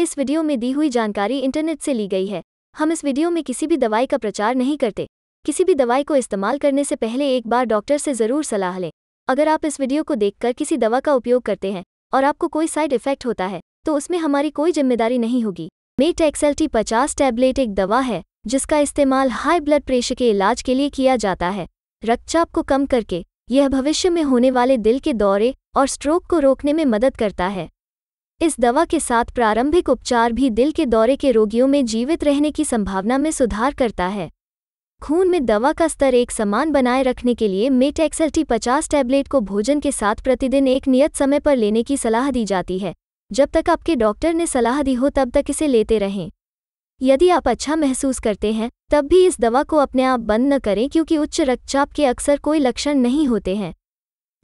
इस वीडियो में दी हुई जानकारी इंटरनेट से ली गई है हम इस वीडियो में किसी भी दवाई का प्रचार नहीं करते किसी भी दवाई को इस्तेमाल करने से पहले एक बार डॉक्टर से ज़रूर सलाह लें अगर आप इस वीडियो को देखकर किसी दवा का उपयोग करते हैं और आपको कोई साइड इफेक्ट होता है तो उसमें हमारी कोई जिम्मेदारी नहीं होगी मेट एक्सएलटी पचास टैबलेट एक दवा है जिसका इस्तेमाल हाई ब्लड प्रेशर के इलाज के लिए किया जाता है रक्तचाप को कम करके यह भविष्य में होने वाले दिल के दौरे और स्ट्रोक को रोकने में मदद करता है इस दवा के साथ प्रारंभिक उपचार भी दिल के दौरे के रोगियों में जीवित रहने की संभावना में सुधार करता है खून में दवा का स्तर एक समान बनाए रखने के लिए मेट एक्सएलटी पचास टैबलेट को भोजन के साथ प्रतिदिन एक नियत समय पर लेने की सलाह दी जाती है जब तक आपके डॉक्टर ने सलाह दी हो तब तक इसे लेते रहें यदि आप अच्छा महसूस करते हैं तब भी इस दवा को अपने आप बंद न करें क्योंकि उच्च रक्तचाप के अक्सर कोई लक्षण नहीं होते हैं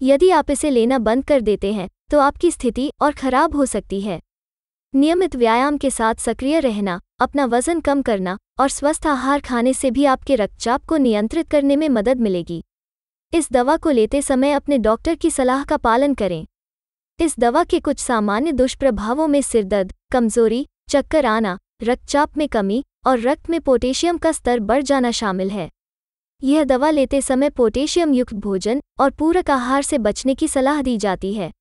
यदि आप इसे लेना बंद कर देते हैं तो आपकी स्थिति और खराब हो सकती है नियमित व्यायाम के साथ सक्रिय रहना अपना वजन कम करना और स्वस्थ आहार खाने से भी आपके रक्तचाप को नियंत्रित करने में मदद मिलेगी इस दवा को लेते समय अपने डॉक्टर की सलाह का पालन करें इस दवा के कुछ सामान्य दुष्प्रभावों में सिरदर्द कमजोरी चक्कर आना रक्तचाप में कमी और रक्त में पोटेशियम का स्तर बढ़ जाना शामिल है यह दवा लेते समय पोटेशियम युक्त भोजन और पूरक आहार से बचने की सलाह दी जाती है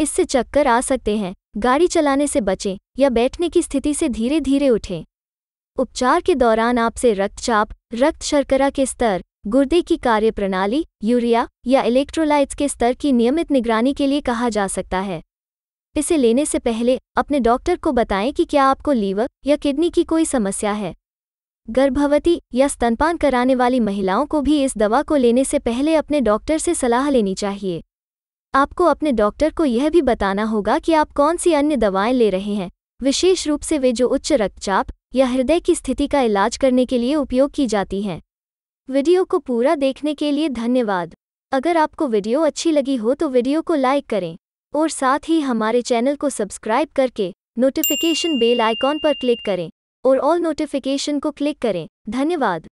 इससे चक्कर आ सकते हैं गाड़ी चलाने से बचें या बैठने की स्थिति से धीरे धीरे उठें उपचार के दौरान आपसे रक्तचाप रक्त शर्करा के स्तर गुर्दे की कार्यप्रणाली यूरिया या इलेक्ट्रोलाइट्स के स्तर की नियमित निगरानी के लिए कहा जा सकता है इसे लेने से पहले अपने डॉक्टर को बताएं कि क्या आपको लीवर या किडनी की कोई समस्या है गर्भवती या स्तनपान कराने वाली महिलाओं को भी इस दवा को लेने से पहले अपने डॉक्टर से सलाह लेनी चाहिए आपको अपने डॉक्टर को यह भी बताना होगा कि आप कौन सी अन्य दवाएं ले रहे हैं विशेष रूप से वे जो उच्च रक्तचाप या हृदय की स्थिति का इलाज करने के लिए उपयोग की जाती हैं वीडियो को पूरा देखने के लिए धन्यवाद अगर आपको वीडियो अच्छी लगी हो तो वीडियो को लाइक करें और साथ ही हमारे चैनल को सब्सक्राइब करके नोटिफिकेशन बेल आइकॉन पर क्लिक करें और ऑल नोटिफिकेशन को क्लिक करें धन्यवाद